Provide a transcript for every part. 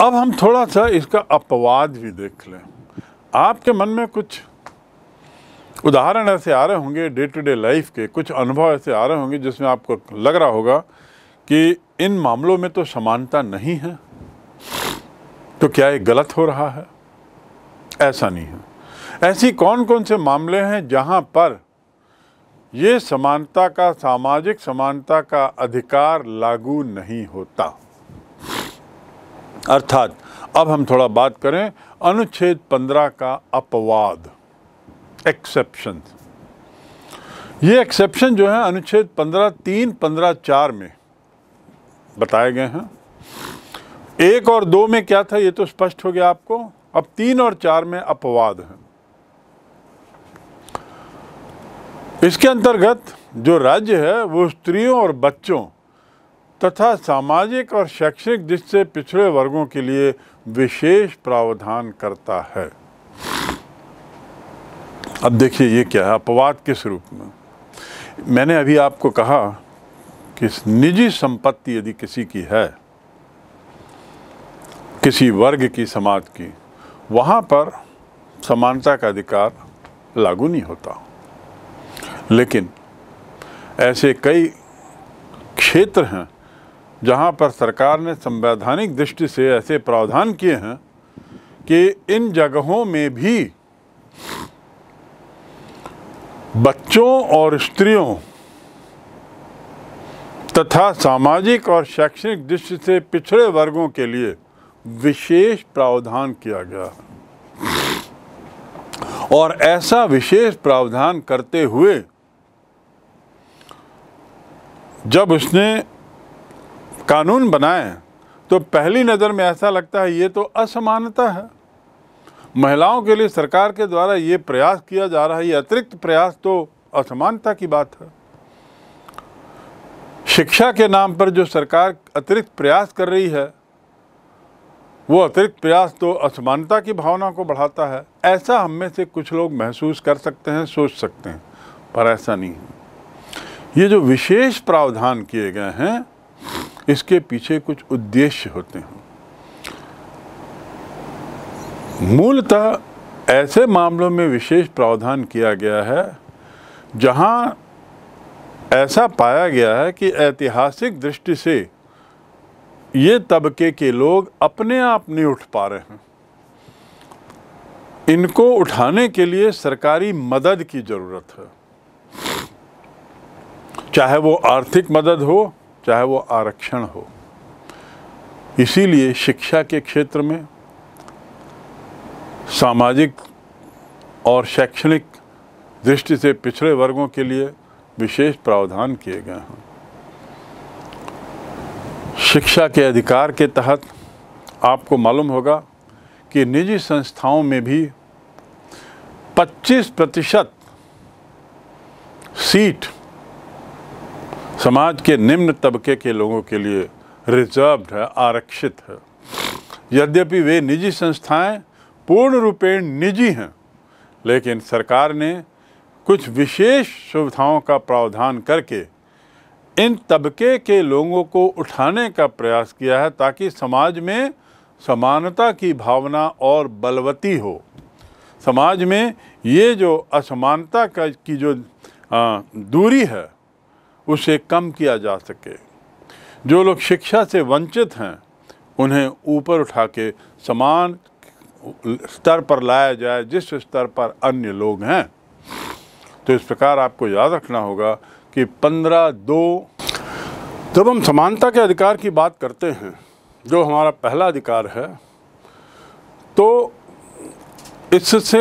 अब हम थोड़ा सा इसका अपवाद भी देख लें आपके मन में कुछ उदाहरण ऐसे आ रहे होंगे डे टू डे लाइफ के कुछ अनुभव ऐसे आ रहे होंगे जिसमें आपको लग रहा होगा कि इन मामलों में तो समानता नहीं है तो क्या ये गलत हो रहा है ऐसा नहीं है ऐसी कौन कौन से मामले हैं जहाँ पर ये समानता का सामाजिक समानता का अधिकार लागू नहीं होता अर्थात अब हम थोड़ा बात करें अनुच्छेद 15 का अपवाद एक्सेप्शन ये एक्सेप्शन जो है अनुच्छेद 15 तीन पंद्रह चार में बताए गए हैं एक और दो में क्या था ये तो स्पष्ट हो गया आपको अब तीन और चार में अपवाद है इसके अंतर्गत जो राज्य है वो स्त्रियों और बच्चों तथा सामाजिक और शैक्षणिक दृष्टि से पिछड़े वर्गों के लिए विशेष प्रावधान करता है अब देखिए ये क्या है अपवाद किस रूप में मैंने अभी आपको कहा कि निजी संपत्ति यदि किसी की है किसी वर्ग की समाज की वहाँ पर समानता का अधिकार लागू नहीं होता लेकिन ऐसे कई क्षेत्र हैं जहाँ पर सरकार ने संवैधानिक दृष्टि से ऐसे प्रावधान किए हैं कि इन जगहों में भी बच्चों और स्त्रियों तथा सामाजिक और शैक्षणिक दृष्टि से पिछड़े वर्गों के लिए विशेष प्रावधान किया गया और ऐसा विशेष प्रावधान करते हुए जब उसने कानून बनाएं तो पहली नज़र में ऐसा लगता है ये तो असमानता है महिलाओं के लिए सरकार के द्वारा ये प्रयास किया जा रहा है ये अतिरिक्त प्रयास तो असमानता की बात है शिक्षा के नाम पर जो सरकार अतिरिक्त प्रयास कर रही है वो अतिरिक्त प्रयास तो असमानता की भावना को बढ़ाता है ऐसा हम में से कुछ लोग महसूस कर सकते हैं सोच सकते हैं पर ऐसा नहीं है ये जो विशेष प्रावधान किए गए हैं इसके पीछे कुछ उद्देश्य होते हैं मूलतः ऐसे मामलों में विशेष प्रावधान किया गया है जहां ऐसा पाया गया है कि ऐतिहासिक दृष्टि से ये तबके के लोग अपने आप नहीं उठ पा रहे हैं इनको उठाने के लिए सरकारी मदद की ज़रूरत है चाहे वो आर्थिक मदद हो चाहे वो आरक्षण हो इसीलिए शिक्षा के क्षेत्र में सामाजिक और शैक्षणिक दृष्टि से पिछड़े वर्गों के लिए विशेष प्रावधान किए गए हैं शिक्षा के अधिकार के तहत आपको मालूम होगा कि निजी संस्थाओं में भी 25 प्रतिशत सीट समाज के निम्न तबके के लोगों के लिए रिजर्व्ड है आरक्षित है यद्यपि वे निजी संस्थाएं पूर्ण रूपेण निजी हैं लेकिन सरकार ने कुछ विशेष सुविधाओं का प्रावधान करके इन तबके के लोगों को उठाने का प्रयास किया है ताकि समाज में समानता की भावना और बलवती हो समाज में ये जो असमानता का की जो दूरी है उसे कम किया जा सके जो लोग शिक्षा से वंचित हैं उन्हें ऊपर उठा के समान स्तर पर लाया जाए जिस स्तर पर अन्य लोग हैं तो इस प्रकार आपको याद रखना होगा कि पंद्रह दो जब हम समानता के अधिकार की बात करते हैं जो हमारा पहला अधिकार है तो इससे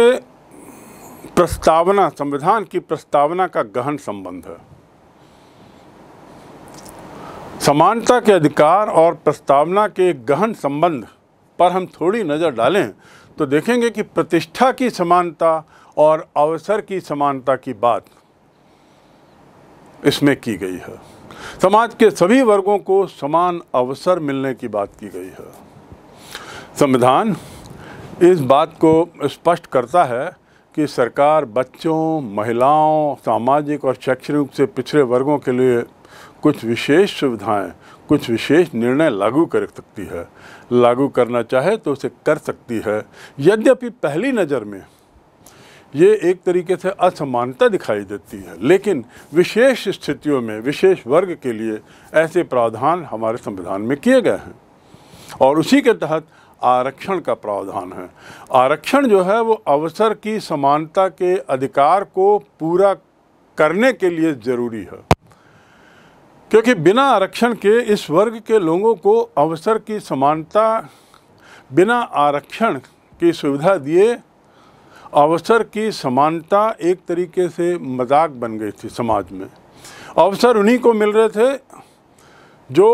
प्रस्तावना संविधान की प्रस्तावना का गहन संबंध है समानता के अधिकार और प्रस्तावना के गहन संबंध पर हम थोड़ी नज़र डालें तो देखेंगे कि प्रतिष्ठा की समानता और अवसर की समानता की बात इसमें की गई है समाज के सभी वर्गों को समान अवसर मिलने की बात की गई है संविधान इस बात को स्पष्ट करता है कि सरकार बच्चों महिलाओं सामाजिक और शैक्षणिक से पिछड़े वर्गों के लिए कुछ विशेष सुविधाएं कुछ विशेष निर्णय लागू कर सकती है लागू करना चाहे तो उसे कर सकती है यद्यपि पहली नज़र में ये एक तरीके से असमानता दिखाई देती है लेकिन विशेष स्थितियों में विशेष वर्ग के लिए ऐसे प्रावधान हमारे संविधान में किए गए हैं और उसी के तहत आरक्षण का प्रावधान है आरक्षण जो है वो अवसर की समानता के अधिकार को पूरा करने के लिए ज़रूरी है क्योंकि बिना आरक्षण के इस वर्ग के लोगों को अवसर की समानता बिना आरक्षण की सुविधा दिए अवसर की समानता एक तरीके से मजाक बन गई थी समाज में अवसर उन्हीं को मिल रहे थे जो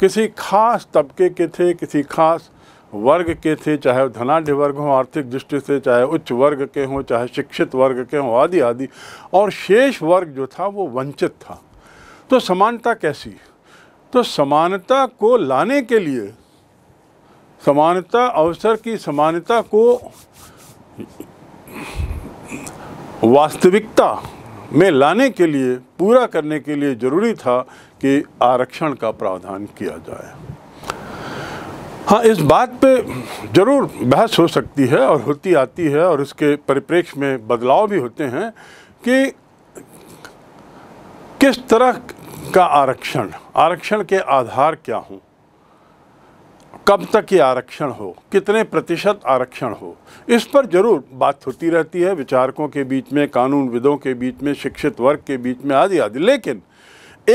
किसी खास तबके के थे किसी खास वर्ग के थे चाहे धनाढ़ वर्ग हों आर्थिक दृष्टि से चाहे उच्च वर्ग के हों चाहे शिक्षित वर्ग के हों आदि आदि और शेष वर्ग जो था वो वंचित था तो समानता कैसी तो समानता को लाने के लिए समानता अवसर की समानता को वास्तविकता में लाने के लिए पूरा करने के लिए जरूरी था कि आरक्षण का प्रावधान किया जाए हाँ इस बात पे ज़रूर बहस हो सकती है और होती आती है और इसके परिप्रेक्ष्य में बदलाव भी होते हैं कि किस तरह का आरक्षण आरक्षण के आधार क्या हों कब तक ये आरक्षण हो कितने प्रतिशत आरक्षण हो इस पर ज़रूर बात होती रहती है विचारकों के बीच में कानूनविदों के बीच में शिक्षित वर्ग के बीच में आदि आदि लेकिन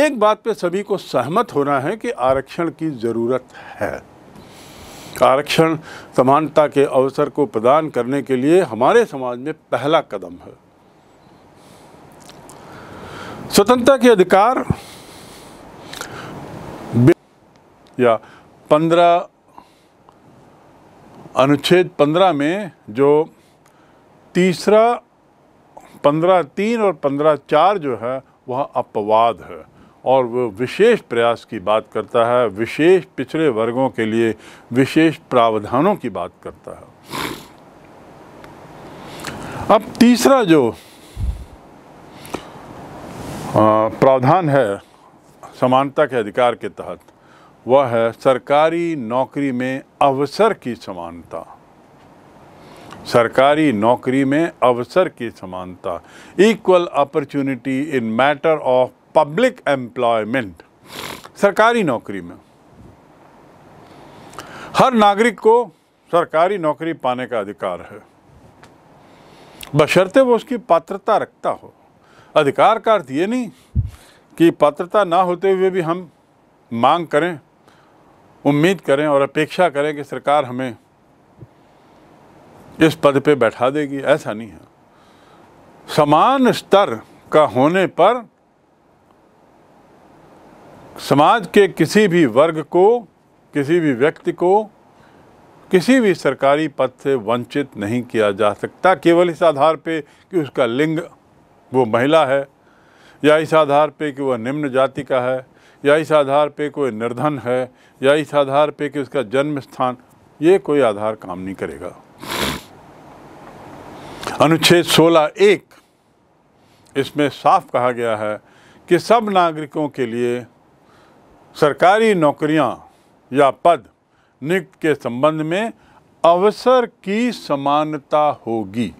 एक बात पे सभी को सहमत होना है कि आरक्षण की ज़रूरत है आरक्षण समानता के अवसर को प्रदान करने के लिए हमारे समाज में पहला कदम है स्वतंत्रता के अधिकार या पंद्रह अनुच्छेद पंद्रह में जो तीसरा पंद्रह तीन और पंद्रह चार जो है वह अपवाद है और वो विशेष प्रयास की बात करता है विशेष पिछड़े वर्गों के लिए विशेष प्रावधानों की बात करता है अब तीसरा जो प्रावधान है समानता के अधिकार के तहत वह है सरकारी नौकरी में अवसर की समानता सरकारी नौकरी में अवसर की समानता equal opportunity in matter of public employment सरकारी नौकरी में हर नागरिक को सरकारी नौकरी पाने का अधिकार है बशर्ते वो उसकी पात्रता रखता हो अधिकार का अर्थ ये नहीं कि पात्रता ना होते हुए भी हम मांग करें उम्मीद करें और अपेक्षा करें कि सरकार हमें इस पद पे बैठा देगी ऐसा नहीं है समान स्तर का होने पर समाज के किसी भी वर्ग को किसी भी व्यक्ति को किसी भी सरकारी पद से वंचित नहीं किया जा सकता केवल इस आधार पे कि उसका लिंग वो महिला है या इस आधार पे कि वह निम्न जाति का है या इस आधार पे कोई निर्धन है या इस आधार पे कि उसका जन्म स्थान ये कोई आधार काम नहीं करेगा अनुच्छेद 16 एक इसमें साफ कहा गया है कि सब नागरिकों के लिए सरकारी नौकरियां या पद नियुक्त के संबंध में अवसर की समानता होगी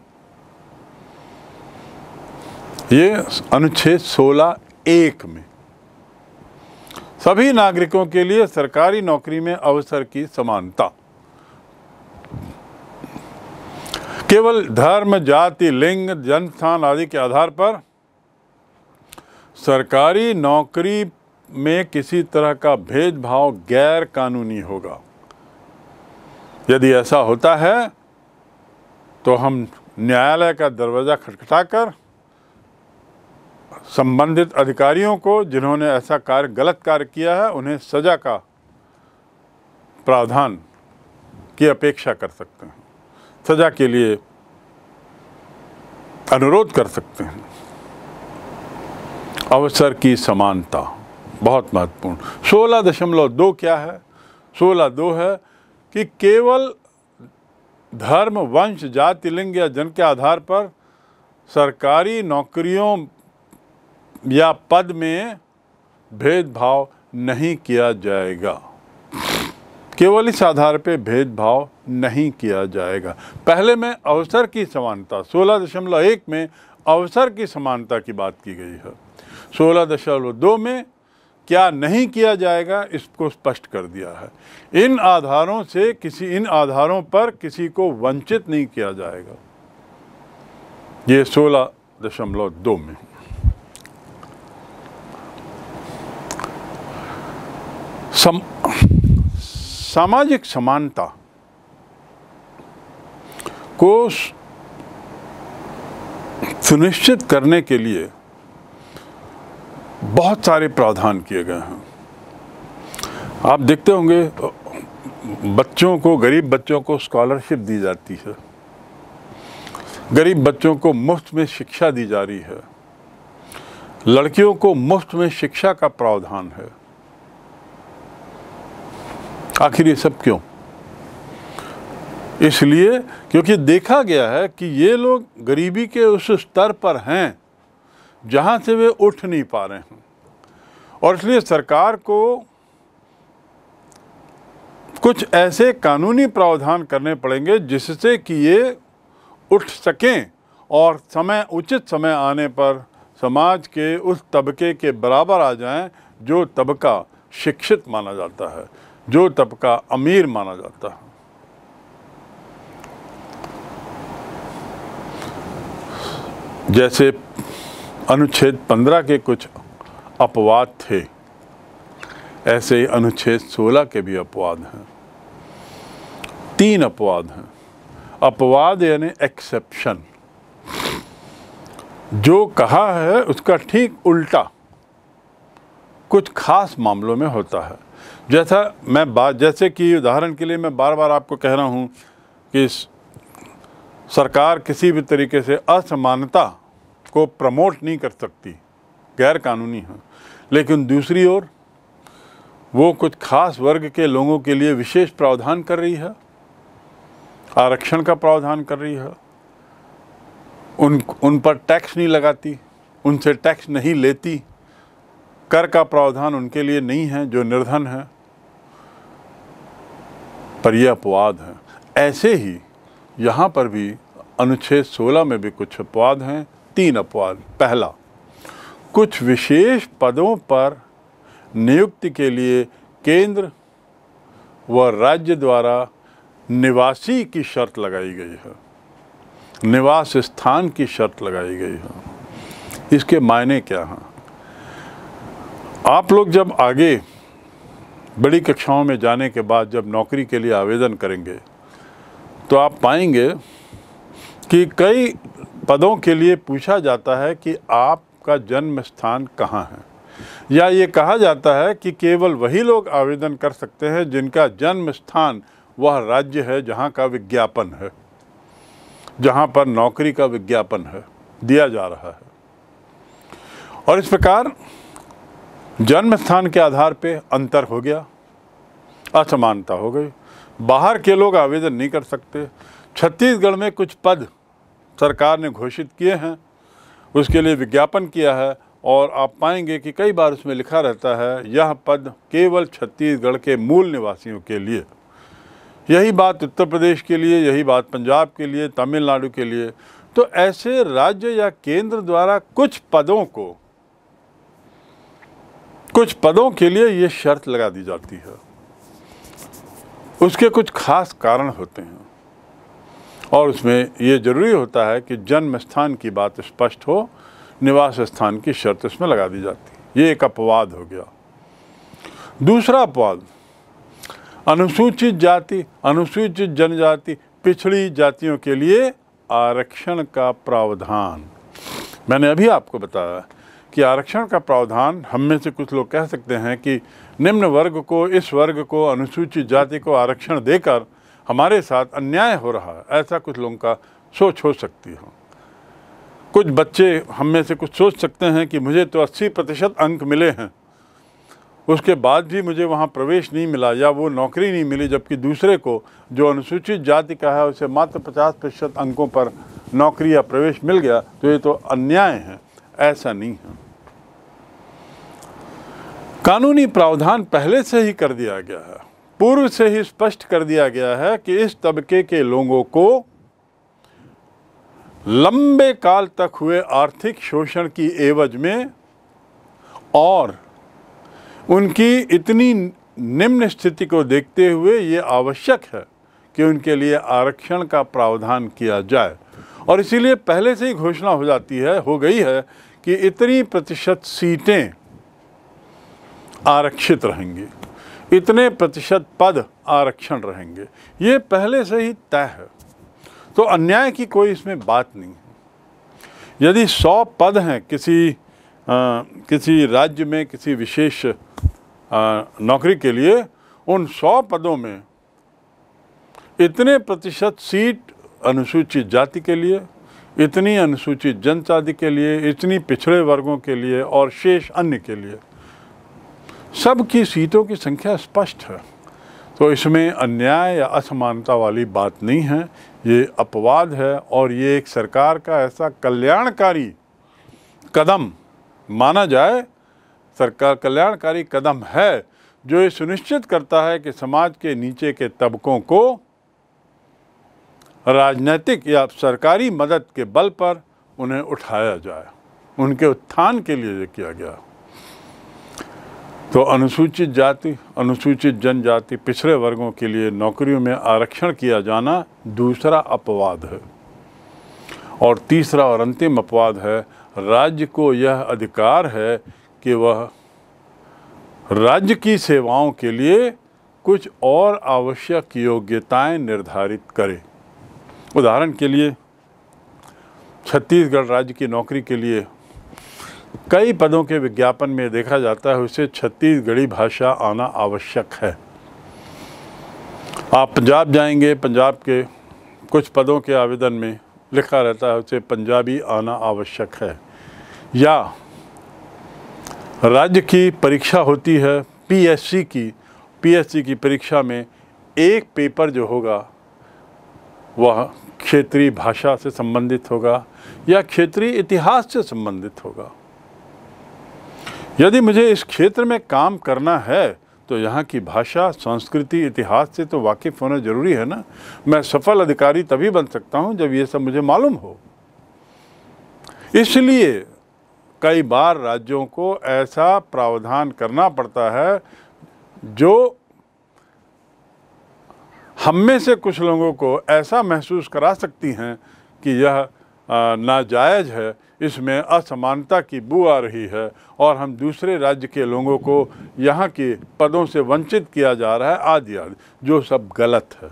ये अनुच्छेद 16 एक में सभी नागरिकों के लिए सरकारी नौकरी में अवसर की समानता केवल धर्म जाति लिंग जनस्थान आदि के आधार पर सरकारी नौकरी में किसी तरह का भेदभाव गैर कानूनी होगा यदि ऐसा होता है तो हम न्यायालय का दरवाज़ा खटखटाकर संबंधित अधिकारियों को जिन्होंने ऐसा कार्य गलत कार्य किया है उन्हें सज़ा का प्रावधान की अपेक्षा कर सकते हैं सज़ा के लिए अनुरोध कर सकते हैं अवसर की समानता बहुत महत्वपूर्ण सोलह दशमलव दो क्या है सोलह दो है कि केवल धर्म वंश जाति लिंग या जन के आधार पर सरकारी नौकरियों या पद में भेदभाव नहीं किया जाएगा केवल इस आधार पर भेदभाव नहीं किया जाएगा पहले में अवसर की समानता सोलह दशमलव एक में अवसर की समानता की बात की गई है सोलह दशमलव दो में क्या नहीं किया जाएगा इसको स्पष्ट कर दिया है इन आधारों से किसी इन आधारों पर किसी को वंचित नहीं किया जाएगा ये सोलह दशमलव दो में सम, सामाजिक समानता को सुनिश्चित करने के लिए बहुत सारे प्रावधान किए गए हैं आप देखते होंगे बच्चों को गरीब बच्चों को स्कॉलरशिप दी जाती है गरीब बच्चों को मुफ्त में शिक्षा दी जा रही है लड़कियों को मुफ्त में शिक्षा का प्रावधान है आखिर ये सब क्यों इसलिए क्योंकि देखा गया है कि ये लोग गरीबी के उस स्तर पर हैं जहाँ से वे उठ नहीं पा रहे हैं और इसलिए सरकार को कुछ ऐसे कानूनी प्रावधान करने पड़ेंगे जिससे कि ये उठ सकें और समय उचित समय आने पर समाज के उस तबके के बराबर आ जाएं जो तबका शिक्षित माना जाता है जो तबका अमीर माना जाता है जैसे अनुच्छेद पंद्रह के कुछ अपवाद थे ऐसे ही अनुच्छेद सोलह के भी अपवाद हैं तीन अपवाद हैं अपवाद यानी एक्सेप्शन जो कहा है उसका ठीक उल्टा कुछ खास मामलों में होता है जैसा मैं बात जैसे कि उदाहरण के लिए मैं बार बार आपको कह रहा हूँ कि सरकार किसी भी तरीके से असमानता को प्रमोट नहीं कर सकती गैर कानूनी है लेकिन दूसरी ओर वो कुछ खास वर्ग के लोगों के लिए विशेष प्रावधान कर रही है आरक्षण का प्रावधान कर रही है उन उन पर टैक्स नहीं लगाती उनसे टैक्स नहीं लेती कर का प्रावधान उनके लिए नहीं है जो निर्धन है पर यह अपवाद हैं ऐसे ही यहाँ पर भी अनुच्छेद 16 में भी कुछ अपवाद हैं तीन अपवाद पहला कुछ विशेष पदों पर नियुक्ति के लिए केंद्र व राज्य द्वारा निवासी की शर्त लगाई गई है निवास स्थान की शर्त लगाई गई है इसके मायने क्या हैं आप लोग जब आगे बड़ी कक्षाओं में जाने के बाद जब नौकरी के लिए आवेदन करेंगे तो आप पाएंगे कि कई पदों के लिए पूछा जाता है कि आपका जन्म स्थान कहाँ है या ये कहा जाता है कि केवल वही लोग आवेदन कर सकते हैं जिनका जन्म स्थान वह राज्य है जहाँ का विज्ञापन है जहाँ पर नौकरी का विज्ञापन है दिया जा रहा है और इस प्रकार जन्म स्थान के आधार पे अंतर हो गया असमानता हो गई बाहर के लोग आवेदन नहीं कर सकते छत्तीसगढ़ में कुछ पद सरकार ने घोषित किए हैं उसके लिए विज्ञापन किया है और आप पाएंगे कि कई बार उसमें लिखा रहता है यह पद केवल छत्तीसगढ़ के मूल निवासियों के लिए यही बात उत्तर प्रदेश के लिए यही बात पंजाब के लिए तमिलनाडु के लिए तो ऐसे राज्य या केंद्र द्वारा कुछ पदों को कुछ पदों के लिए ये शर्त लगा दी जाती है उसके कुछ खास कारण होते हैं और उसमें ये ज़रूरी होता है कि जन्म स्थान की बात स्पष्ट हो निवास स्थान की शर्त उसमें लगा दी जाती है ये एक अपवाद हो गया दूसरा अपवाद अनुसूचित जाति अनुसूचित जनजाति पिछड़ी जातियों के लिए आरक्षण का प्रावधान मैंने अभी आपको बताया कि आरक्षण का प्रावधान हम में से कुछ लोग कह सकते हैं कि निम्न वर्ग को इस वर्ग को अनुसूचित जाति को आरक्षण देकर हमारे साथ अन्याय हो रहा है ऐसा कुछ लोगों का सोच हो सकती हो कुछ बच्चे हम में से कुछ सोच सकते हैं कि मुझे तो 80 प्रतिशत अंक मिले हैं उसके बाद भी मुझे वहाँ प्रवेश नहीं मिला या वो नौकरी नहीं मिली जबकि दूसरे को जो अनुसूचित जाति का है उसे मात्र 50 प्रतिशत अंकों पर नौकरी या प्रवेश मिल गया तो ये तो अन्याय है ऐसा नहीं है कानूनी प्रावधान पहले से ही कर दिया गया है पूर्व से ही स्पष्ट कर दिया गया है कि इस तबके के लोगों को लंबे काल तक हुए आर्थिक शोषण की एवज में और उनकी इतनी निम्न स्थिति को देखते हुए ये आवश्यक है कि उनके लिए आरक्षण का प्रावधान किया जाए और इसीलिए पहले से ही घोषणा हो जाती है हो गई है कि इतनी प्रतिशत सीटें आरक्षित रहेंगी इतने प्रतिशत पद आरक्षण रहेंगे ये पहले से ही तय है तो अन्याय की कोई इसमें बात नहीं है यदि सौ पद हैं किसी आ, किसी राज्य में किसी विशेष नौकरी के लिए उन सौ पदों में इतने प्रतिशत सीट अनुसूचित जाति के लिए इतनी अनुसूचित जनजाति के लिए इतनी पिछड़े वर्गों के लिए और शेष अन्य के लिए सबकी सीटों की संख्या स्पष्ट है तो इसमें अन्याय या असमानता वाली बात नहीं है ये अपवाद है और ये एक सरकार का ऐसा कल्याणकारी कदम माना जाए सरकार कल्याणकारी कदम है जो ये सुनिश्चित करता है कि समाज के नीचे के तबकों को राजनीतिक या सरकारी मदद के बल पर उन्हें उठाया जाए उनके उत्थान के लिए ये किया गया तो अनुसूचित जाति अनुसूचित जनजाति पिछड़े वर्गों के लिए नौकरियों में आरक्षण किया जाना दूसरा अपवाद है और तीसरा और अंतिम अपवाद है राज्य को यह अधिकार है कि वह राज्य की सेवाओं के लिए कुछ और आवश्यक योग्यताएं निर्धारित करें उदाहरण के लिए छत्तीसगढ़ राज्य की नौकरी के लिए कई पदों के विज्ञापन में देखा जाता है उसे छत्तीसगढ़ी भाषा आना आवश्यक है आप पंजाब जाएंगे पंजाब के कुछ पदों के आवेदन में लिखा रहता है उसे पंजाबी आना आवश्यक है या राज्य की परीक्षा होती है पीएससी की पीएससी की परीक्षा में एक पेपर जो होगा वह क्षेत्रीय भाषा से संबंधित होगा या क्षेत्रीय इतिहास से संबंधित होगा यदि मुझे इस क्षेत्र में काम करना है तो यहाँ की भाषा संस्कृति इतिहास से तो वाकिफ़ होना ज़रूरी है ना मैं सफल अधिकारी तभी बन सकता हूँ जब ये सब मुझे मालूम हो इसलिए कई बार राज्यों को ऐसा प्रावधान करना पड़ता है जो हम में से कुछ लोगों को ऐसा महसूस करा सकती हैं कि यह नाजायज़ है इसमें असमानता की बू आ रही है और हम दूसरे राज्य के लोगों को यहाँ के पदों से वंचित किया जा रहा है आदि आदि जो सब गलत है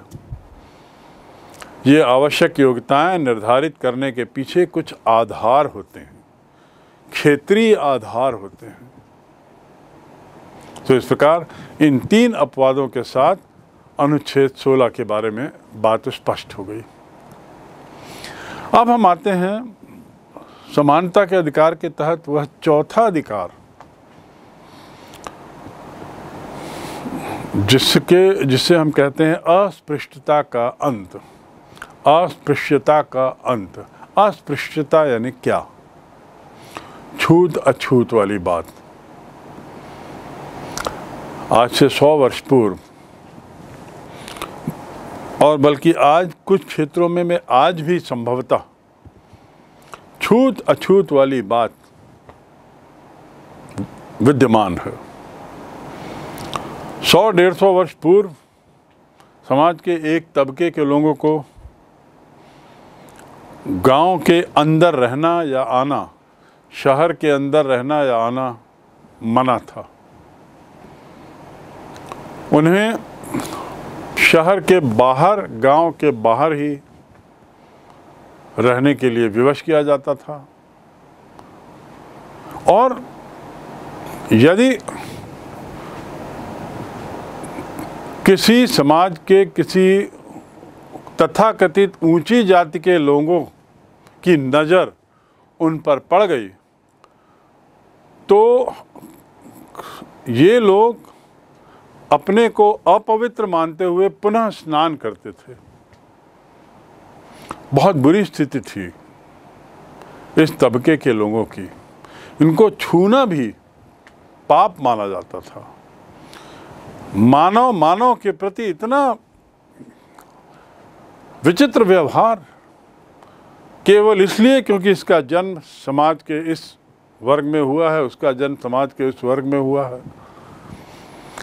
ये आवश्यक योग्यताएं निर्धारित करने के पीछे कुछ आधार होते हैं क्षेत्रीय आधार होते हैं तो इस प्रकार इन तीन अपवादों के साथ अनुच्छेद 16 के बारे में बात स्पष्ट हो गई अब हम आते हैं समानता के अधिकार के तहत वह चौथा अधिकार जिसके जिसे हम कहते हैं अस्पृश्यता का अंत अस्पृश्यता का अंत अस्पृश्यता यानी क्या छूत अछूत वाली बात आज से सौ वर्ष पूर्व और बल्कि आज कुछ क्षेत्रों में मैं आज भी संभवतः छूत अछूत वाली बात विद्यमान है सौ डेढ़ सौ वर्ष पूर्व समाज के एक तबके के लोगों को गांव के अंदर रहना या आना शहर के अंदर रहना या आना मना था उन्हें शहर के बाहर गांव के बाहर ही रहने के लिए विवश किया जाता था और यदि किसी समाज के किसी तथाकथित ऊंची जाति के लोगों की नज़र उन पर पड़ गई तो ये लोग अपने को अपवित्र मानते हुए पुनः स्नान करते थे बहुत बुरी स्थिति थी इस तबके के लोगों की इनको छूना भी पाप माना जाता था मानव मानव के प्रति इतना विचित्र व्यवहार केवल इसलिए क्योंकि इसका जन्म समाज के इस वर्ग में हुआ है उसका जन्म समाज के इस वर्ग में हुआ है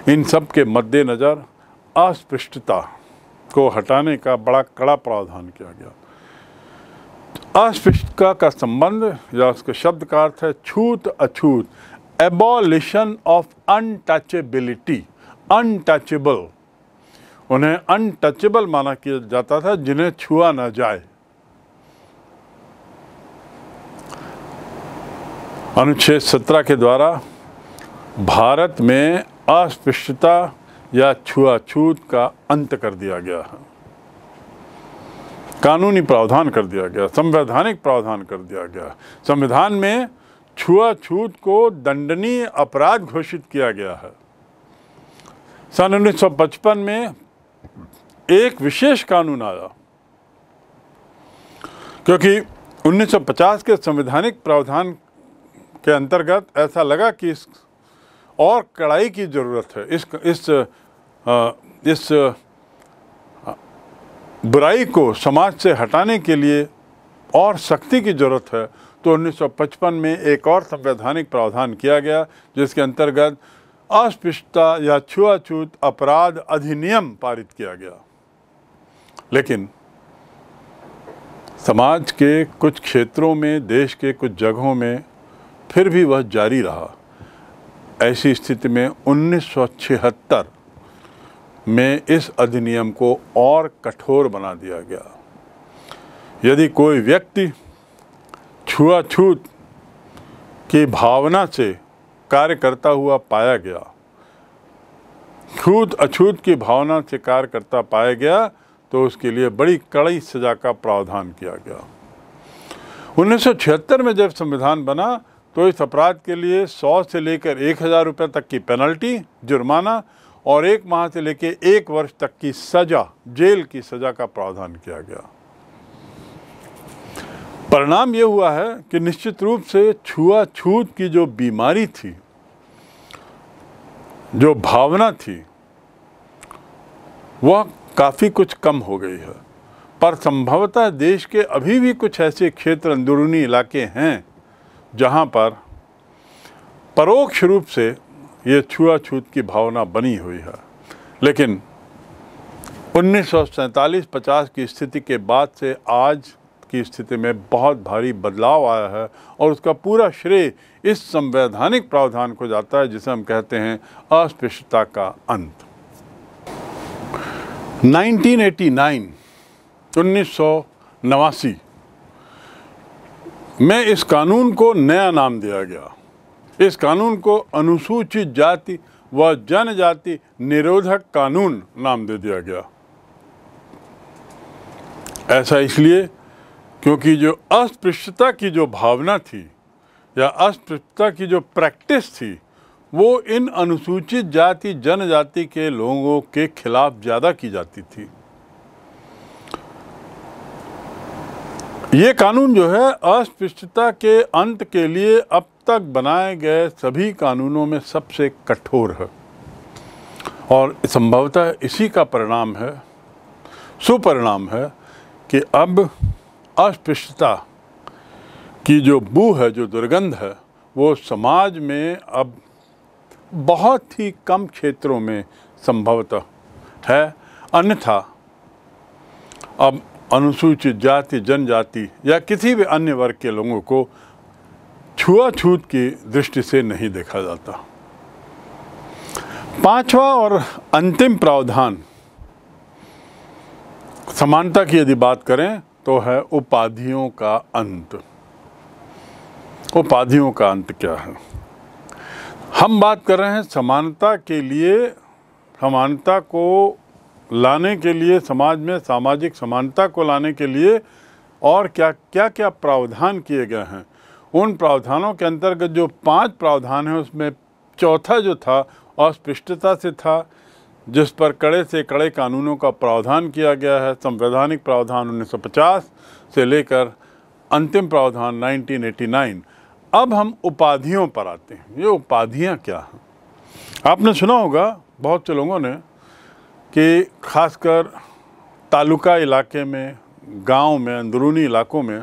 इन सब के मद्देनज़र अस्पृष्टता को हटाने का बड़ा कड़ा प्रावधान किया गया अस्पृष्टता का संबंध या उसके शब्द का अर्थ है छूत अछूत एबॉलिशन ऑफ अनटचेबिलिटी अनटचेबल उन्हें अनटचेबल माना किया जाता था जिन्हें छुआ ना जाए अनुच्छेद सत्रह के द्वारा भारत में अस्पृश्यता या छुआछूत का अंत कर दिया गया है कानूनी प्रावधान कर दिया गया संवैधानिक प्रावधान कर दिया गया संविधान में छुआछूत को दंडनीय अपराध घोषित किया गया है सन 1955 में एक विशेष कानून आया क्योंकि 1950 के संवैधानिक प्रावधान के अंतर्गत ऐसा लगा कि इस और कड़ाई की ज़रूरत है इस इस आ, इस बुराई को समाज से हटाने के लिए और सख्ती की ज़रूरत है तो 1955 में एक और संवैधानिक प्रावधान किया गया जिसके अंतर्गत अस्पृश्यता या छुआछूत अपराध अधिनियम पारित किया गया लेकिन समाज के कुछ क्षेत्रों में देश के कुछ जगहों में फिर भी वह जारी रहा ऐसी स्थिति में उन्नीस में इस अधिनियम को और कठोर बना दिया गया यदि कोई व्यक्ति छुआछूत की भावना से कार्य करता हुआ पाया गया छूत अछूत की भावना से कार्य करता पाया गया तो उसके लिए बड़ी कड़ी सजा का प्रावधान किया गया 1976 में जब संविधान बना तो इस अपराध के लिए सौ से लेकर एक हज़ार रुपये तक की पेनल्टी जुर्माना और एक माह से लेकर एक वर्ष तक की सज़ा जेल की सज़ा का प्रावधान किया गया परिणाम यह हुआ है कि निश्चित रूप से छुआछूत की जो बीमारी थी जो भावना थी वह काफ़ी कुछ कम हो गई है पर संभवतः देश के अभी भी कुछ ऐसे क्षेत्र अंदरूनी इलाके हैं जहाँ पर परोक्ष रूप से ये छुआछूत की भावना बनी हुई है लेकिन उन्नीस सौ पचास की स्थिति के बाद से आज की स्थिति में बहुत भारी बदलाव आया है और उसका पूरा श्रेय इस संवैधानिक प्रावधान को जाता है जिसे हम कहते हैं अस्पृश्यता का अंत 1989 उन्नीस में इस कानून को नया नाम दिया गया इस कानून को अनुसूचित जाति व जनजाति निरोधक कानून नाम दे दिया गया ऐसा इसलिए क्योंकि जो अस्पृश्यता की जो भावना थी या अस्पृश्यता की जो प्रैक्टिस थी वो इन अनुसूचित जाति जनजाति के लोगों के खिलाफ ज़्यादा की जाती थी ये कानून जो है अस्पृश्यता के अंत के लिए अब तक बनाए गए सभी कानूनों में सबसे कठोर है और संभवतः इसी का परिणाम है सुपरिणाम है कि अब अस्पृश्यता की जो बू है जो दुर्गंध है वो समाज में अब बहुत ही कम क्षेत्रों में संभवतः है अन्यथा अब अनुसूचित जाति जनजाति या किसी भी अन्य वर्ग के लोगों को छुआछूत की दृष्टि से नहीं देखा जाता पांचवा और अंतिम प्रावधान समानता की यदि बात करें तो है उपाधियों का अंत उपाधियों का अंत क्या है हम बात कर रहे हैं समानता के लिए समानता को लाने के लिए समाज में सामाजिक समानता को लाने के लिए और क्या क्या क्या प्रावधान किए गए हैं उन प्रावधानों के अंतर्गत जो पांच प्रावधान हैं उसमें चौथा जो था अस्पृष्टता से था जिस पर कड़े से कड़े कानूनों का प्रावधान किया गया है संवैधानिक प्रावधान 1950 से लेकर अंतिम प्रावधान 1989 अब हम उपाधियों पर आते हैं ये उपाधियां क्या हैं आपने सुना होगा बहुत से लोगों ने कि खासकर तालुका इलाके में गांव में अंदरूनी इलाकों में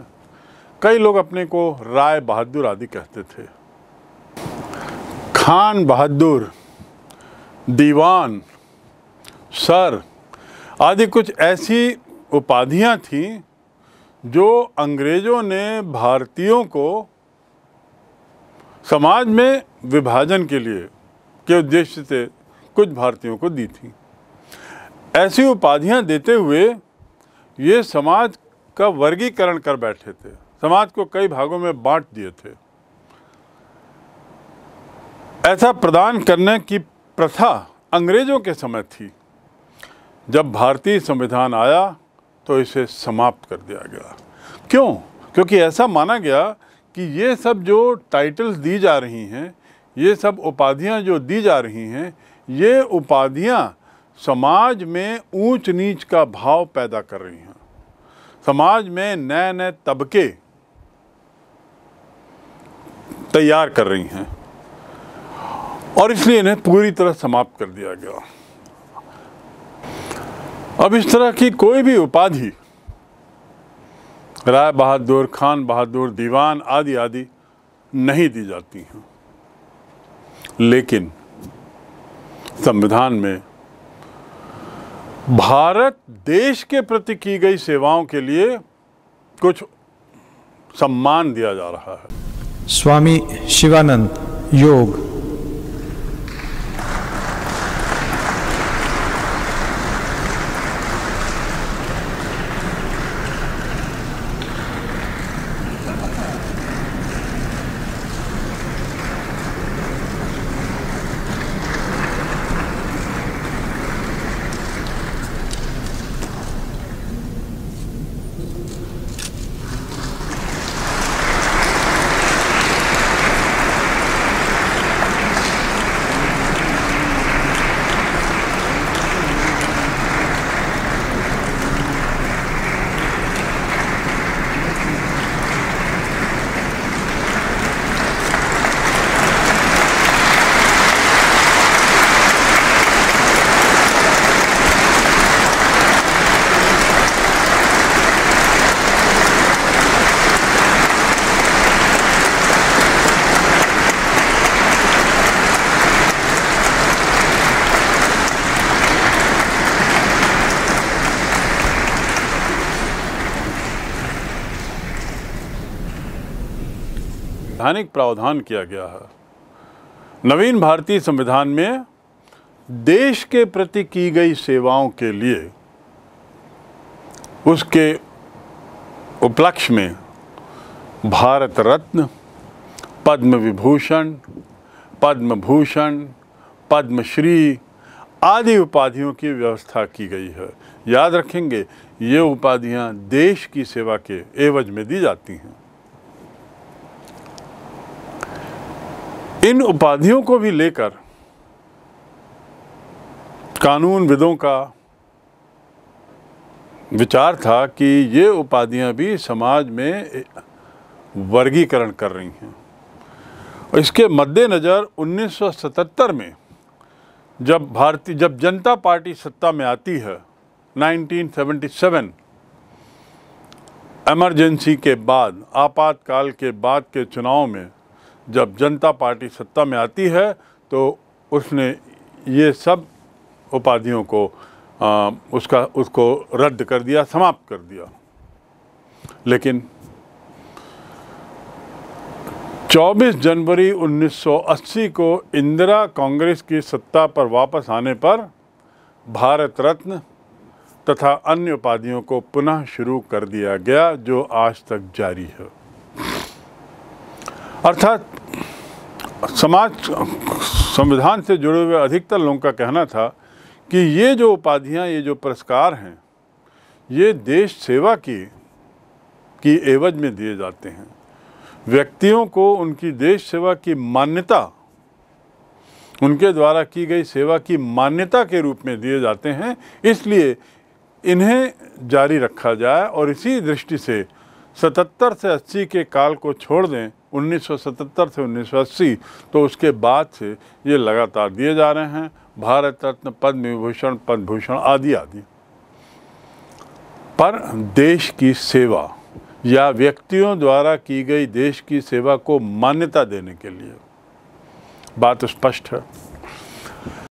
कई लोग अपने को राय बहादुर आदि कहते थे खान बहादुर दीवान सर आदि कुछ ऐसी उपाधियां थीं जो अंग्रेज़ों ने भारतीयों को समाज में विभाजन के लिए के उद्देश्य से कुछ भारतीयों को दी थी ऐसी उपाधियां देते हुए ये समाज का वर्गीकरण कर बैठे थे समाज को कई भागों में बांट दिए थे ऐसा प्रदान करने की प्रथा अंग्रेजों के समय थी जब भारतीय संविधान आया तो इसे समाप्त कर दिया गया क्यों क्योंकि ऐसा माना गया कि ये सब जो टाइटल्स दी जा रही हैं ये सब उपाधियां जो दी जा रही हैं ये उपाधियां समाज में ऊंच नीच का भाव पैदा कर रही हैं समाज में नए नए तबके तैयार कर रही हैं और इसलिए इन्हें पूरी तरह समाप्त कर दिया गया अब इस तरह की कोई भी उपाधि राय बहादुर खान बहादुर दीवान आदि आदि नहीं दी जाती हैं लेकिन संविधान में भारत देश के प्रति की गई सेवाओं के लिए कुछ सम्मान दिया जा रहा है स्वामी शिवानंद योग संवैधानिक प्रावधान किया गया है नवीन भारतीय संविधान में देश के प्रति की गई सेवाओं के लिए उसके उपलक्ष में भारत रत्न पद्म विभूषण पद्म भूषण पद्मश्री आदि उपाधियों की व्यवस्था की गई है याद रखेंगे ये उपाधियाँ देश की सेवा के एवज में दी जाती हैं इन उपाधियों को भी लेकर कानून विदों का विचार था कि ये उपाधियां भी समाज में वर्गीकरण कर रही हैं और इसके मद्देनज़र 1977 में जब भारतीय जब जनता पार्टी सत्ता में आती है 1977 एमरजेंसी के बाद आपातकाल के बाद के चुनाव में जब जनता पार्टी सत्ता में आती है तो उसने ये सब उपाधियों को आ, उसका उसको रद्द कर दिया समाप्त कर दिया लेकिन 24 जनवरी 1980 को इंदिरा कांग्रेस की सत्ता पर वापस आने पर भारत रत्न तथा अन्य उपाधियों को पुनः शुरू कर दिया गया जो आज तक जारी है अर्थात समाज संविधान से जुड़े हुए अधिकतर लोगों का कहना था कि ये जो उपाधियाँ ये जो पुरस्कार हैं ये देश सेवा की की एवज में दिए जाते हैं व्यक्तियों को उनकी देश सेवा की मान्यता उनके द्वारा की गई सेवा की मान्यता के रूप में दिए जाते हैं इसलिए इन्हें जारी रखा जाए और इसी दृष्टि से सतहत्तर से अस्सी के काल को छोड़ दें 1977 से 1980 तो उसके बाद से ये लगातार दिए जा रहे हैं भारत रत्न पद्म विभूषण पद्म भूषण आदि आदि पर देश की सेवा या व्यक्तियों द्वारा की गई देश की सेवा को मान्यता देने के लिए बात स्पष्ट है